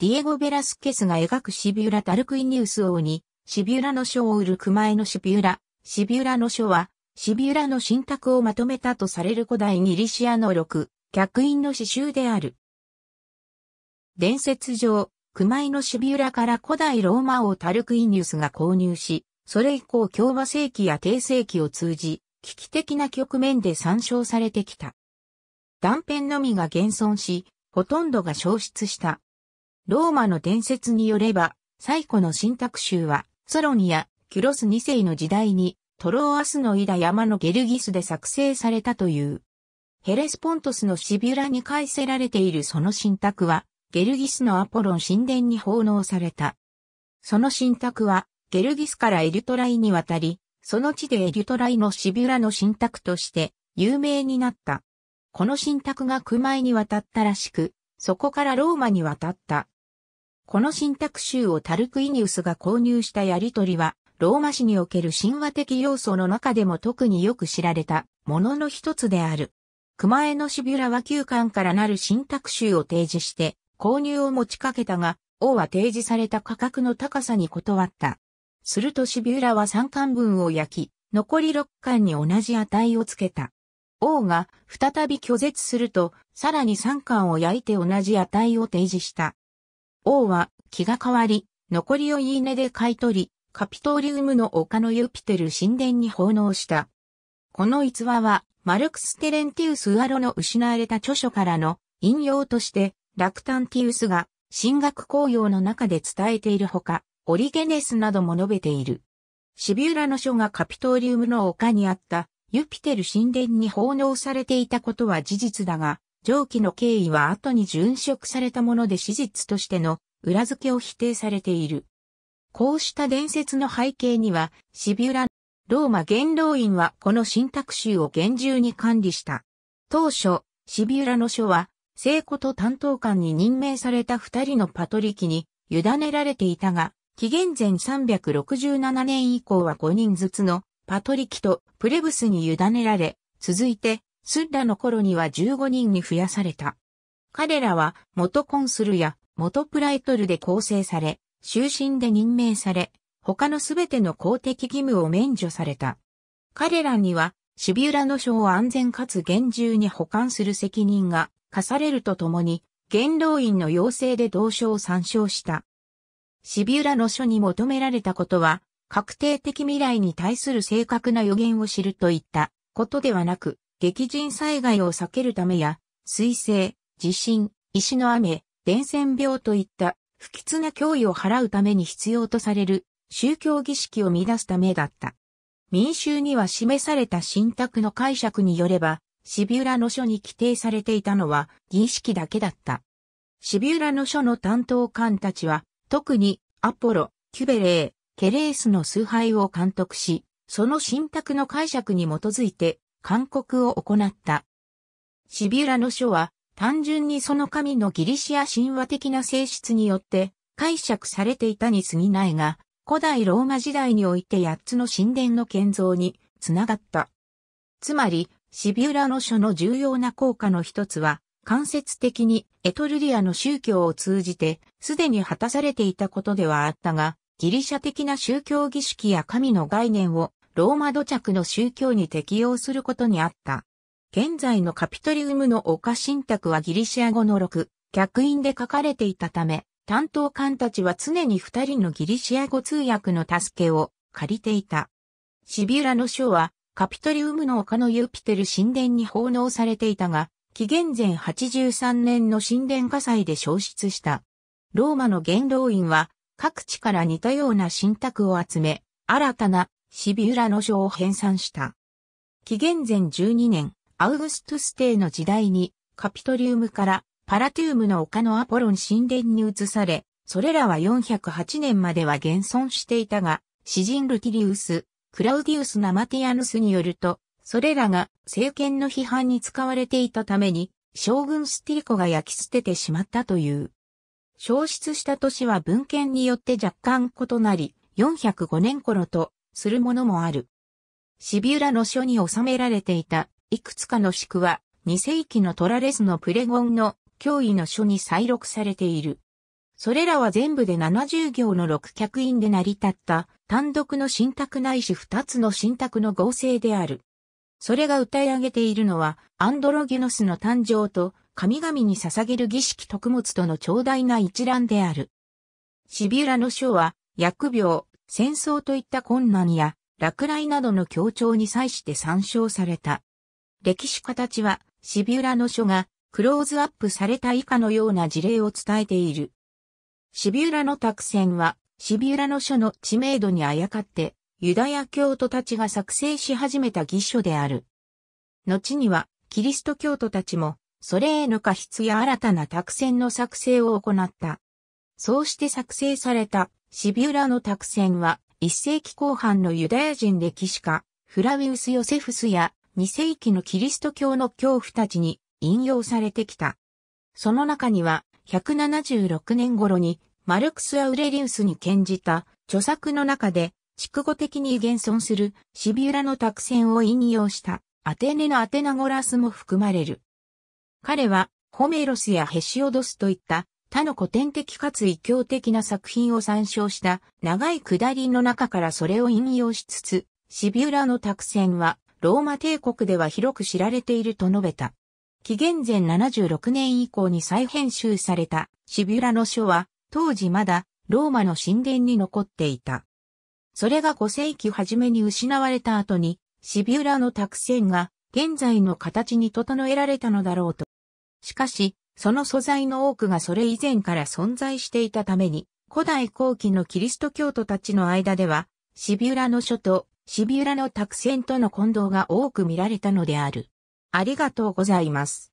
ディエゴ・ベラスケスが描くシビュラ・タルクイニウス王に、シビュラの書を売る熊へのシビュラ、シビュラの書は、シビュラの信託をまとめたとされる古代ギリシアの録、客員の詩集である。伝説上、熊井のシビュラから古代ローマ王タルクイニウスが購入し、それ以降共和世紀や帝世紀を通じ、危機的な局面で参照されてきた。断片のみが現存し、ほとんどが消失した。ローマの伝説によれば、最古の信託集は、ソロニア、キュロス2世の時代に、トローアスのイダ山のゲルギスで作成されたという。ヘレスポントスのシビュラに返せられているその信託は、ゲルギスのアポロン神殿に奉納された。その信託は、ゲルギスからエリュトライに渡り、その地でエリュトライのシビュラの信託として有名になった。この信託がクマイに渡ったらしく、そこからローマに渡った。この信託集をタルクイニウスが購入したやりとりは、ローマ史における神話的要素の中でも特によく知られたものの一つである。熊江のシビュラは旧館からなる信託集を提示して、購入を持ちかけたが、王は提示された価格の高さに断った。するとシビュラは3巻分を焼き、残り6巻に同じ値をつけた。王が再び拒絶すると、さらに3巻を焼いて同じ値を提示した。王は気が変わり、残りをいいねで買い取り、カピトーリウムの丘のユピテル神殿に奉納した。この逸話は、マルクス・テレンティウス・ウアロの失われた著書からの引用として、ラクタンティウスが神学公用の中で伝えているほか、オリゲネスなども述べている。シビーラの書がカピトーリウムの丘にあったユピテル神殿に奉納されていたことは事実だが、上記の経緯は後に殉職されたもので史実としての裏付けを否定されている。こうした伝説の背景には、シビュラ、ローマ元老院はこの信託集を厳重に管理した。当初、シビュラの書は、聖子と担当官に任命された二人のパトリキに委ねられていたが、紀元前367年以降は5人ずつのパトリキとプレブスに委ねられ、続いてスッラの頃には15人に増やされた。彼らは元コンスルや元プライトルで構成され、終身で任命され、他のすべての公的義務を免除された。彼らには、シビラの書を安全かつ厳重に保管する責任が課されるとともに、元老院の要請で同書を参照した。シビラの書に求められたことは、確定的未来に対する正確な予言を知るといったことではなく、激甚災害を避けるためや、水星、地震、石の雨、伝染病といった不吉な脅威を払うために必要とされる宗教儀式を乱すためだった。民衆には示された信託の解釈によれば、シビュラの書に規定されていたのは儀式だけだった。シビュラの書の担当官たちは、特にアポロ、キュベレー、ケレースの崇拝を監督し、その信託の解釈に基づいて勧告を行った。シビュラの書は、単純にその神のギリシア神話的な性質によって解釈されていたに過ぎないが、古代ローマ時代において八つの神殿の建造につながった。つまり、シビュラの書の重要な効果の一つは、間接的にエトルリアの宗教を通じて、すでに果たされていたことではあったが、ギリシャ的な宗教儀式や神の概念をローマ土着の宗教に適用することにあった。現在のカピトリウムの丘神託はギリシア語の6、客員で書かれていたため、担当官たちは常に二人のギリシア語通訳の助けを借りていた。シビュラの書は、カピトリウムの丘のユーピテル神殿に奉納されていたが、紀元前83年の神殿火災で消失した。ローマの元老院は、各地から似たような神託を集め、新たなシビウラの書を編纂した。紀元前12年、アウグストゥス帝の時代に、カピトリウムからパラティウムの丘のアポロン神殿に移され、それらは408年までは現存していたが、詩人ルティリウス、クラウディウス・ナマティアヌスによると、それらが政権の批判に使われていたために、将軍スティリコが焼き捨ててしまったという。消失した年は文献によって若干異なり、405年頃とするものもある。シビュラの書に収められていたいくつかの宿は2世紀のトラレスのプレゴンの脅威の書に再録されている。それらは全部で70行の6客員で成り立った単独の信託ないし2つの信託の合成である。それが歌い上げているのはアンドロギノスの誕生と神々に捧げる儀式特物との長大な一覧である。シビュラの書は、疫病、戦争といった困難や落雷などの協調に際して参照された。歴史ちは、シビュラの書がクローズアップされた以下のような事例を伝えている。シビュラの託戦は、シビュラの書の知名度にあやかって、ユダヤ教徒たちが作成し始めた義書である。後には、キリスト教徒たちも、それへの過失や新たな託戦の作成を行った。そうして作成されたシビュラの託戦は、1世紀後半のユダヤ人歴史家、フラウィウス・ヨセフスや、2世紀のキリスト教の恐怖たちに引用されてきた。その中には、176年頃に、マルクス・アウレリウスに献じた著作の中で、畜語的に現存するシビュラの託戦を引用したアテネのアテナゴラスも含まれる。彼はホメロスやヘシオドスといった他の古典的かつ異教的な作品を参照した長い下りの中からそれを引用しつつ、シビュラの託戦はローマ帝国では広く知られていると述べた。紀元前76年以降に再編集されたシビュラの書は当時まだローマの神殿に残っていた。それが5世紀初めに失われた後にシビュラの託戦が現在の形に整えられたのだろうと。しかしその素材の多くがそれ以前から存在していたために、古代後期のキリスト教徒たちの間では、シビュラの書とシビュラの託戦との混同が多く見られたのである。ありがとうございます。